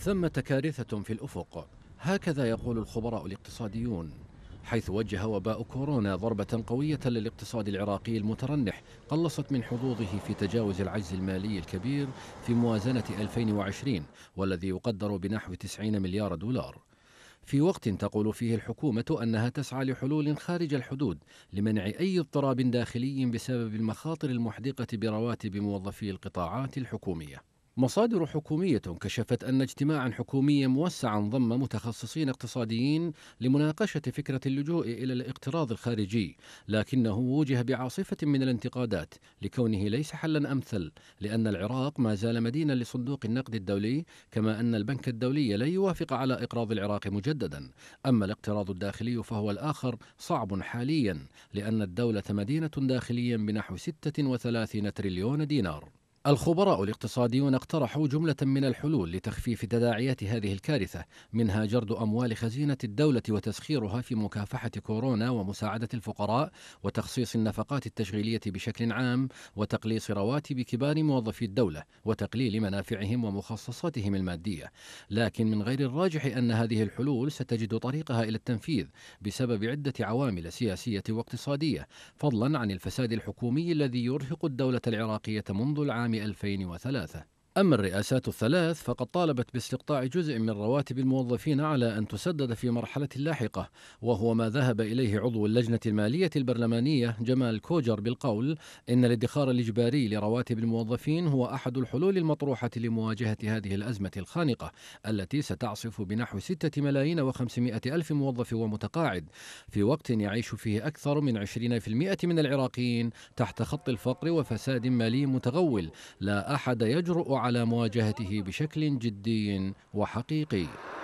ثمة كارثة في الأفق هكذا يقول الخبراء الاقتصاديون حيث وجه وباء كورونا ضربة قوية للاقتصاد العراقي المترنح قلصت من حظوظه في تجاوز العجز المالي الكبير في موازنة 2020 والذي يقدر بنحو 90 مليار دولار في وقت تقول فيه الحكومة أنها تسعى لحلول خارج الحدود لمنع أي اضطراب داخلي بسبب المخاطر المحدقة برواتب موظفي القطاعات الحكومية مصادر حكومية كشفت أن اجتماعا حكوميا موسعا ضم متخصصين اقتصاديين لمناقشة فكرة اللجوء إلى الاقتراض الخارجي لكنه وجه بعاصفة من الانتقادات لكونه ليس حلا أمثل لأن العراق ما زال مدينا لصندوق النقد الدولي كما أن البنك الدولي لا يوافق على إقراض العراق مجددا أما الاقتراض الداخلي فهو الآخر صعب حاليا لأن الدولة مدينة داخليا بنحو 36 تريليون دينار الخبراء الاقتصاديون اقترحوا جملة من الحلول لتخفيف تداعيات هذه الكارثة منها جرد أموال خزينة الدولة وتسخيرها في مكافحة كورونا ومساعدة الفقراء وتخصيص النفقات التشغيلية بشكل عام وتقليص رواتب كبار موظفي الدولة وتقليل منافعهم ومخصصاتهم المادية لكن من غير الراجح أن هذه الحلول ستجد طريقها إلى التنفيذ بسبب عدة عوامل سياسية واقتصادية فضلا عن الفساد الحكومي الذي يرهق الدولة العراقية منذ العام عام 2003 أما الرئاسات الثلاث فقد طالبت باستقطاع جزء من رواتب الموظفين على أن تسدد في مرحلة لاحقة وهو ما ذهب إليه عضو اللجنة المالية البرلمانية جمال كوجر بالقول إن الادخار الإجباري لرواتب الموظفين هو أحد الحلول المطروحة لمواجهة هذه الأزمة الخانقة التي ستعصف بنحو 6 ملايين وخمسمائة ألف موظف ومتقاعد في وقت يعيش فيه أكثر من 20% من العراقيين تحت خط الفقر وفساد مالي متغول لا أحد يجرؤ على مواجهته بشكل جدي وحقيقي